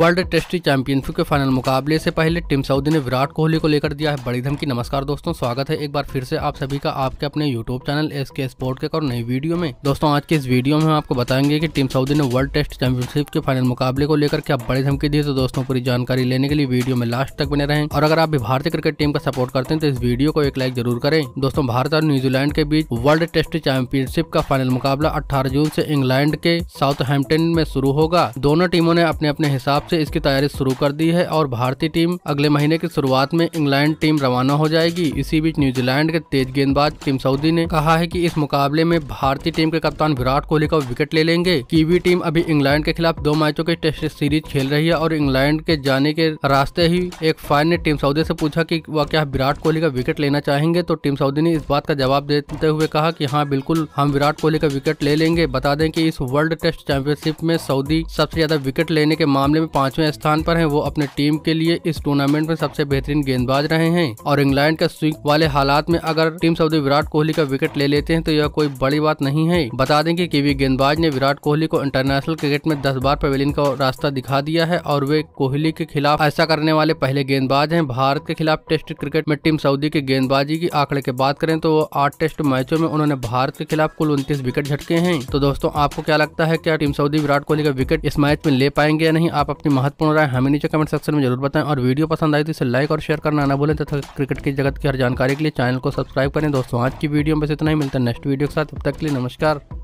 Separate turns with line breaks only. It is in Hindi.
वर्ल्ड टेस्ट चैंपियनशिप के फाइनल मुकाबले से पहले टीम सऊदी ने विराट कोहली को लेकर दिया है बड़ी धमकी नमस्कार दोस्तों स्वागत है एक बार फिर से आप सभी का आपके अपने यूट्यूब चैनल एस के स्पोर्ट के और नई वीडियो में दोस्तों आज के इस वीडियो में हम आपको बताएंगे कि टीम सऊदी ने वर्ल्ड टेस्ट चैंपियनशिप के फाइनल मुकाबले को लेकर क्या बड़ी धमकी दी तो दोस्तों पूरी जानकारी लेने के लिए वीडियो में लास्ट तक बने रहे और अगर आप भी भारतीय क्रिकेट टीम का सपोर्ट करते हैं तो इस वीडियो को एक लाइक जरूर करें दोस्तों भारत और न्यूजीलैंड के बीच वर्ल्ड टेस्ट चैंपियनशिप का फाइनल मुकाबला अठारह जून ऐसी इंग्लैंड के साउथ में शुरू होगा दोनों टीमों ने अपने अपने हिसाब से इसकी तैयारी शुरू कर दी है और भारतीय टीम अगले महीने की शुरुआत में इंग्लैंड टीम रवाना हो जाएगी इसी बीच न्यूजीलैंड के तेज गेंदबाज टीम सऊदी ने कहा है कि इस मुकाबले में भारतीय टीम के कप्तान विराट कोहली का विकेट ले लेंगे कीवी टीम अभी इंग्लैंड के खिलाफ दो मैचों की टेस्ट सीरीज खेल रही है और इंग्लैंड के जाने के रास्ते ही एक फैन ने टीम सऊदी से पूछा कि वह क्या विराट कोहली का विकेट लेना चाहेंगे तो टीम सऊदी ने इस बात का जवाब देते हुए कहा कि हाँ बिल्कुल हम विराट कोहली का विकेट ले लेंगे बता दें कि इस वर्ल्ड टेस्ट चैंपियनशिप में सऊदी सबसे ज्यादा विकेट लेने के मामले में पांचवें स्थान पर हैं वो अपने टीम के लिए इस टूर्नामेंट में सबसे बेहतरीन गेंदबाज रहे हैं और इंग्लैंड के स्विंग वाले हालात में अगर टीम सऊदी विराट कोहली का विकेट ले लेते हैं तो यह कोई बड़ी बात नहीं है बता दें कि कीवी गेंदबाज ने विराट कोहली को इंटरनेशनल क्रिकेट में दस बार पवेलियन का रास्ता दिखा दिया है और वे कोहली के खिलाफ ऐसा करने वाले पहले गेंदबाज हैं भारत के खिलाफ टेस्ट क्रिकेट में टीम सऊदी के गेंदबाजी की आंकड़े की बात करें तो वो आठ टेस्ट मैचों में उन्होंने भारत के खिलाफ कुल उनतीस विकेट झटके हैं तो दोस्तों आपको क्या लगता है क्या टीम सऊदी विराट कोहली का विकेट इस मैच में ले पाएंगे या नहीं आप अपनी महत्वपूर्ण राय हमें नीचे कमेंट सेक्शन में जरूर बताएं और वीडियो पसंद आई तो इसे लाइक और शेयर करना ना भूलें तथा क्रिकेट की जगत की हर जानकारी के लिए चैनल को सब्सक्राइब करें दोस्तों आज की वीडियो में बस इतना ही मिलता है नेक्स्ट वीडियो के साथ तब तक के लिए नमस्कार